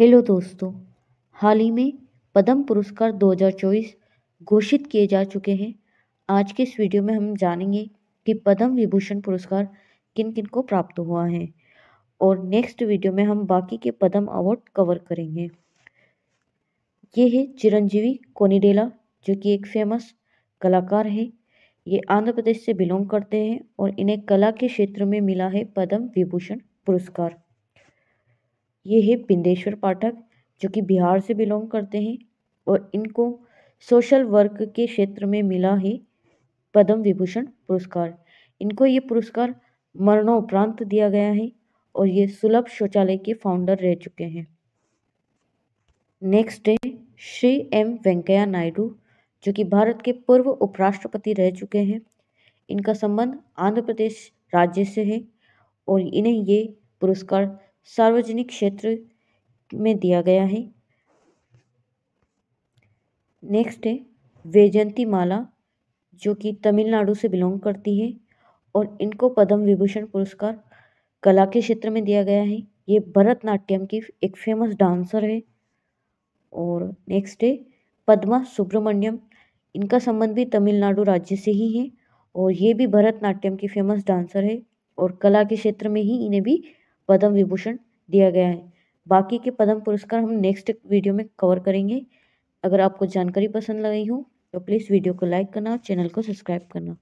hello दोस्तों हाल ही में पद्म पुरस्कार 2024 घोषित किए जा चुके हैं आज के इस वीडियो में हम जानेंगे कि पद्म विभूषण पुरस्कार किन किन को प्राप्त हुआ है और नेक्स्ट वीडियो में हम बाकी के पद्म अवार्ड कवर करेंगे ये है चिरंजीवी कोनीडेला जो कि एक फेमस कलाकार है ये आंध्र प्रदेश से बिलोंग करते हैं और इन्हें कला के क्षेत्र में मिला है पद्म विभूषण पुरस्कार ये है पिंदेश्वर पाठक जो कि बिहार से बिलोंग करते हैं और इनको सोशल वर्क के क्षेत्र में मिला है पद्म विभूषण पुरस्कार इनको ये पुरस्कार मरणोपरांत दिया गया है और ये सुलभ शौचालय के फाउंडर रह चुके हैं नेक्स्ट है श्री एम वेंकैया नायडू जो कि भारत के पूर्व उपराष्ट्रपति रह चुके हैं इनका संबंध आंध्र प्रदेश राज्य से है और इन्हें ये पुरस्कार सार्वजनिक क्षेत्र में दिया गया है नेक्स्ट है वैजयंती माला जो कि तमिलनाडु से बिलोंग करती है और इनको पद्म विभूषण पुरस्कार कला के क्षेत्र में दिया गया है ये भरतनाट्यम की एक फेमस डांसर है और नेक्स्ट है पद्मा सुब्रमण्यम इनका संबंध भी तमिलनाडु राज्य से ही है और ये भी भरतनाट्यम की फेमस डांसर है और कला के क्षेत्र में ही इन्हें भी पद्म विभूषण दिया गया है बाकी के पद्म पुरस्कार हम नेक्स्ट वीडियो में कवर करेंगे अगर आपको जानकारी पसंद लगी हो तो प्लीज़ वीडियो को लाइक करना और चैनल को सब्सक्राइब करना